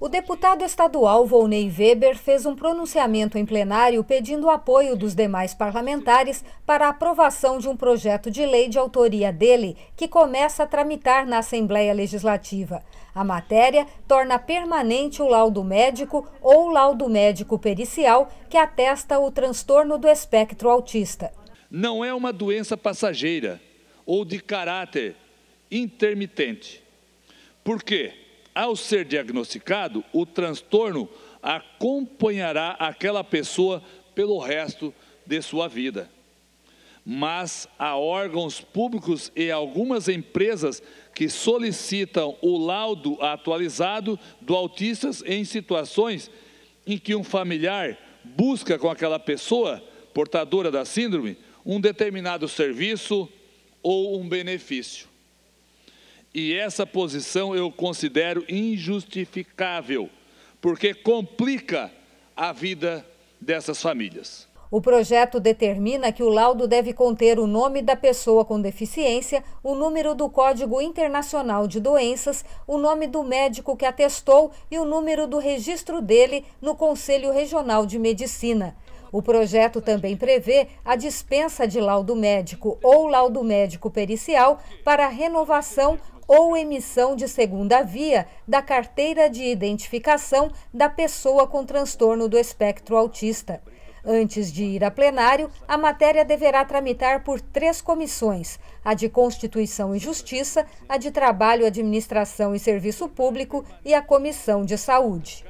O deputado estadual Volney Weber fez um pronunciamento em plenário pedindo apoio dos demais parlamentares para a aprovação de um projeto de lei de autoria dele que começa a tramitar na Assembleia Legislativa. A matéria torna permanente o laudo médico ou laudo médico pericial que atesta o transtorno do espectro autista. Não é uma doença passageira ou de caráter intermitente. Por quê? Ao ser diagnosticado, o transtorno acompanhará aquela pessoa pelo resto de sua vida. Mas há órgãos públicos e algumas empresas que solicitam o laudo atualizado do autista em situações em que um familiar busca com aquela pessoa portadora da síndrome um determinado serviço ou um benefício e essa posição eu considero injustificável, porque complica a vida dessas famílias. O projeto determina que o laudo deve conter o nome da pessoa com deficiência, o número do Código Internacional de Doenças, o nome do médico que atestou e o número do registro dele no Conselho Regional de Medicina. O projeto também prevê a dispensa de laudo médico ou laudo médico pericial para renovação ou emissão de segunda via da carteira de identificação da pessoa com transtorno do espectro autista. Antes de ir a plenário, a matéria deverá tramitar por três comissões: a de Constituição e Justiça, a de Trabalho, Administração e Serviço Público e a Comissão de Saúde.